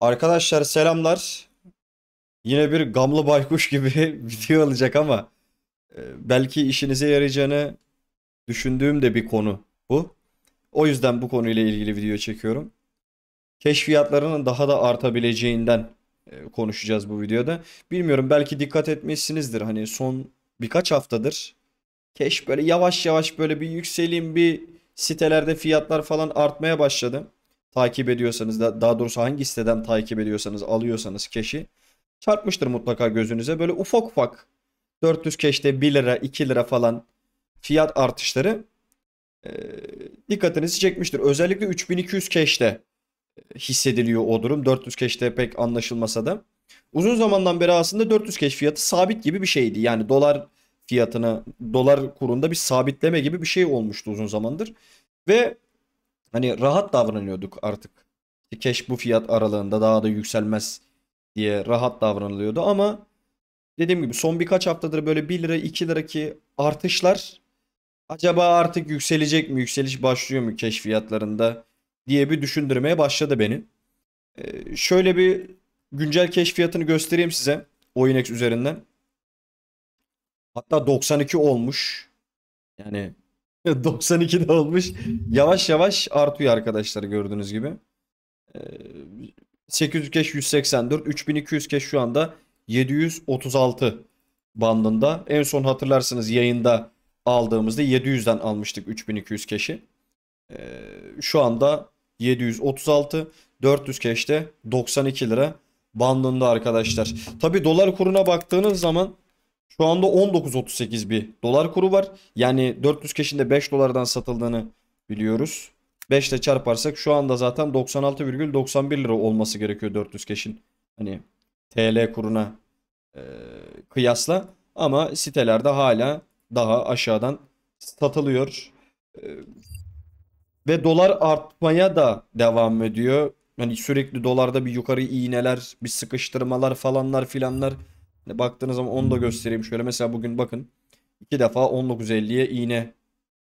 Arkadaşlar selamlar. Yine bir gamlı baykuş gibi video alacak ama e, belki işinize yarayacağını düşündüğüm de bir konu bu. O yüzden bu konuyla ilgili video çekiyorum. Keşfiyatlarının daha da artabileceğinden e, konuşacağız bu videoda. Bilmiyorum belki dikkat etmişsinizdir. Hani son birkaç haftadır keş böyle yavaş yavaş böyle bir yükseleyim bir sitelerde fiyatlar falan artmaya başladı takip ediyorsanız da daha doğrusu hangi siteden takip ediyorsanız alıyorsanız keşi çarpmıştır mutlaka gözünüze. Böyle ufak ufak 400 keşte 1 lira 2 lira falan fiyat artışları e, dikkatinizi çekmiştir. Özellikle 3200 keşte hissediliyor o durum. 400 keşte pek anlaşılmasa da. Uzun zamandan beri aslında 400 keş fiyatı sabit gibi bir şeydi. Yani dolar fiyatına, dolar kurunda bir sabitleme gibi bir şey olmuştu uzun zamandır. Ve hani rahat davranıyorduk artık. Keş bu fiyat aralığında daha da yükselmez diye rahat davranılıyordu ama dediğim gibi son birkaç haftadır böyle 1 lira 2 lira ki artışlar acaba artık yükselecek mi yükseliş başlıyor mu keş fiyatlarında diye bir düşündürmeye başladı beni. Ee, şöyle bir güncel keş fiyatını göstereyim size OyunX üzerinden. Hatta 92 olmuş. Yani 92'de olmuş. Yavaş yavaş artıyor arkadaşlar gördüğünüz gibi. 800 ee, keş 184, 3200 keş şu anda 736 bandında. En son hatırlarsınız yayında aldığımızda 700'den almıştık 3200 keşi. Ee, şu anda 736, 400 keşte 92 lira bandında arkadaşlar. Tabi dolar kuruna baktığınız zaman şu anda 19.38 bir dolar kuru var. Yani 400 keşinde 5 dolardan satıldığını biliyoruz. 5 ile çarparsak şu anda zaten 96,91 lira olması gerekiyor 400 keşin. Hani TL kuruna e, kıyasla. Ama sitelerde hala daha aşağıdan satılıyor. E, ve dolar artmaya da devam ediyor. Yani sürekli dolarda bir yukarı iğneler, bir sıkıştırmalar falanlar filanlar. Hani baktığınız zaman onu da hmm. göstereyim şöyle. Mesela bugün bakın iki defa 19.50'ye iğne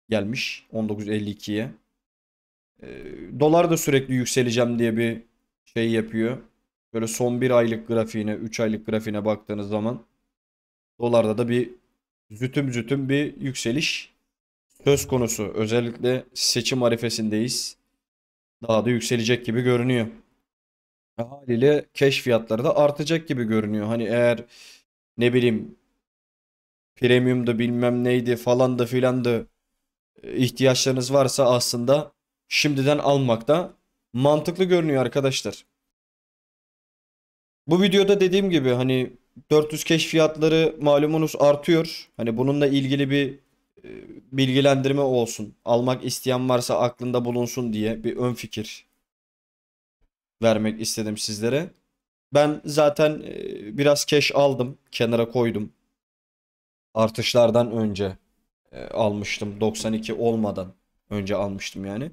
gelmiş. 19.52'ye. Ee, dolar da sürekli yükseleceğim diye bir şey yapıyor. Böyle son bir aylık grafiğine, 3 aylık grafiğine baktığınız zaman dolarda da bir zütüm zütüm bir yükseliş söz konusu. Özellikle seçim arifesindeyiz. Daha da yükselecek gibi görünüyor. E, Haliyle keş fiyatları da artacak gibi görünüyor. Hani eğer ne bileyim premium da bilmem neydi falan da filan da e, ihtiyaçlarınız varsa aslında şimdiden almak da mantıklı görünüyor arkadaşlar. Bu videoda dediğim gibi hani 400 keş fiyatları malumunuz artıyor. Hani bununla ilgili bir e, bilgilendirme olsun. Almak isteyen varsa aklında bulunsun diye bir ön fikir vermek istedim sizlere. Ben zaten e, biraz keş aldım. Kenara koydum. Artışlardan önce e, almıştım. 92 olmadan önce almıştım yani.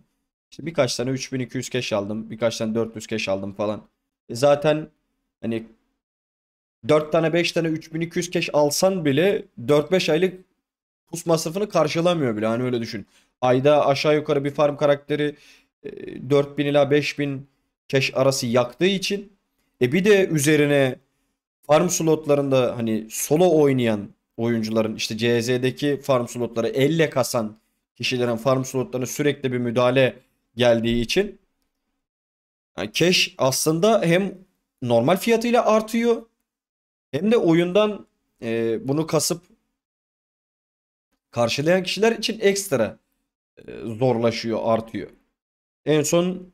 İşte birkaç tane 3200 keş aldım. Birkaç tane 400 keş aldım falan. E, zaten hani 4 tane 5 tane 3200 keş alsan bile 4-5 aylık pus masrafını karşılamıyor bile. Hani öyle düşün. Ayda aşağı yukarı bir farm karakteri 4000 ila 5000 cache arası yaktığı için e bir de üzerine farm slotlarında hani solo oynayan oyuncuların işte CZ'deki farm slotları elle kasan kişilerin farm slotlarına sürekli bir müdahale geldiği için yani cash aslında hem normal fiyatıyla artıyor hem de oyundan e, bunu kasıp karşılayan kişiler için ekstra e, zorlaşıyor, artıyor. En son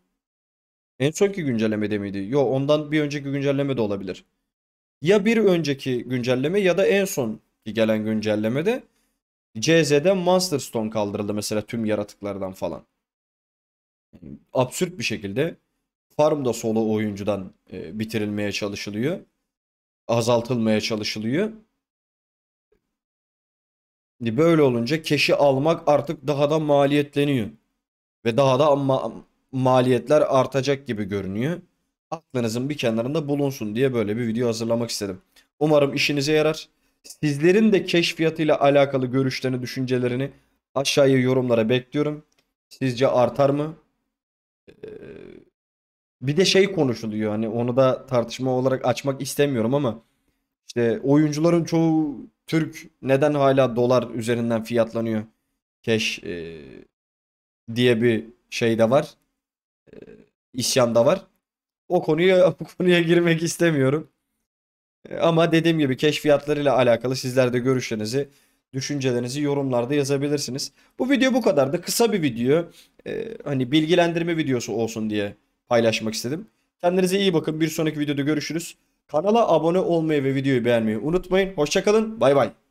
en sonki güncellemede miydi? Yo ondan bir önceki güncelleme de olabilir. Ya bir önceki güncelleme ya da en son gelen güncellemede CZ'de Monster Stone kaldırıldı mesela tüm yaratıklardan falan. absürt bir şekilde farmda solo oyuncudan e, bitirilmeye çalışılıyor. Azaltılmaya çalışılıyor. Böyle olunca keşi almak artık daha da maliyetleniyor. Ve daha da ama maliyetler artacak gibi görünüyor. Aklınızın bir kenarında bulunsun diye böyle bir video hazırlamak istedim. Umarım işinize yarar. Sizlerin de keşfiyatıyla alakalı görüşlerini, düşüncelerini aşağıya yorumlara bekliyorum. Sizce artar mı? Ee, bir de şey konuşuluyor hani onu da tartışma olarak açmak istemiyorum ama işte oyuncuların çoğu Türk neden hala dolar üzerinden fiyatlanıyor? Keş e, diye bir şey de var. E, isyan da var. O konuya o konuya girmek istemiyorum. E, ama dediğim gibi keşfiyatlarıyla alakalı sizler de görüşlerinizi, düşüncelerinizi yorumlarda yazabilirsiniz. Bu video bu kadardı. Kısa bir video. Ee, hani bilgilendirme videosu olsun diye paylaşmak istedim. Kendinize iyi bakın. Bir sonraki videoda görüşürüz. Kanala abone olmayı ve videoyu beğenmeyi unutmayın. Hoşçakalın. Bay bay.